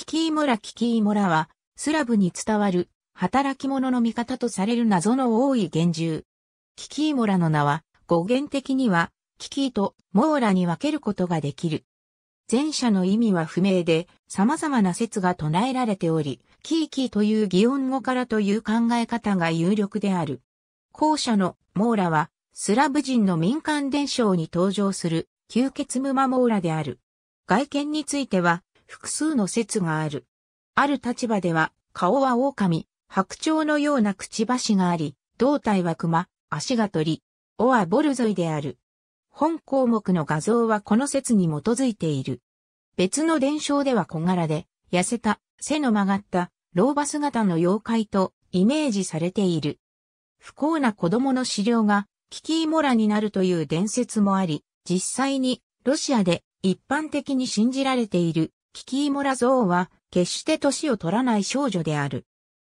キキーモラ・キキーモラは、スラブに伝わる、働き者の味方とされる謎の多い幻獣。キキーモラの名は、語源的には、キキーとモーラに分けることができる。前者の意味は不明で、様々な説が唱えられており、キーキーという擬音語からという考え方が有力である。後者のモーラは、スラブ人の民間伝承に登場する、吸血ムマモーラである。外見については、複数の説がある。ある立場では、顔は狼、白鳥のようなくちばしがあり、胴体は熊、足が鳥、尾はボルゾイである。本項目の画像はこの説に基づいている。別の伝承では小柄で、痩せた、背の曲がった、老婆姿の妖怪とイメージされている。不幸な子供の飼料が、キキイモラになるという伝説もあり、実際にロシアで一般的に信じられているキキーモラゾーは、決して年を取らない少女である。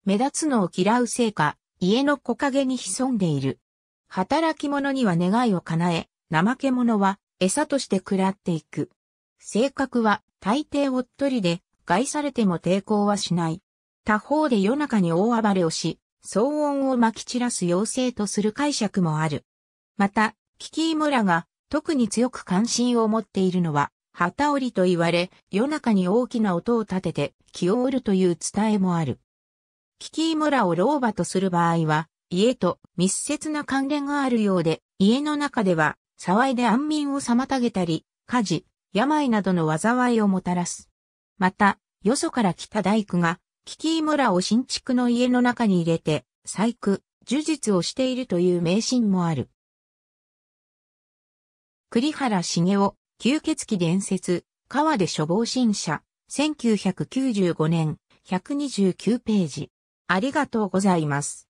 目立つのを嫌うせいか、家の木陰に潜んでいる。働き者には願いを叶え、怠け者は餌として食らっていく。性格は大抵おっとりで、害されても抵抗はしない。他方で夜中に大暴れをし、騒音を撒き散らす妖精とする解釈もある。また、キキイモラが特に強く関心を持っているのは、旗織りと言われ、夜中に大きな音を立てて気を折るという伝えもある。キキイ村を老婆とする場合は、家と密接な関連があるようで、家の中では騒いで安眠を妨げたり、火事、病などの災いをもたらす。また、よそから来た大工が、キキイ村を新築の家の中に入れて、細工、呪術をしているという迷信もある。栗原茂雄、吸血鬼伝説、川で処方新社、1995年、129ページ。ありがとうございます。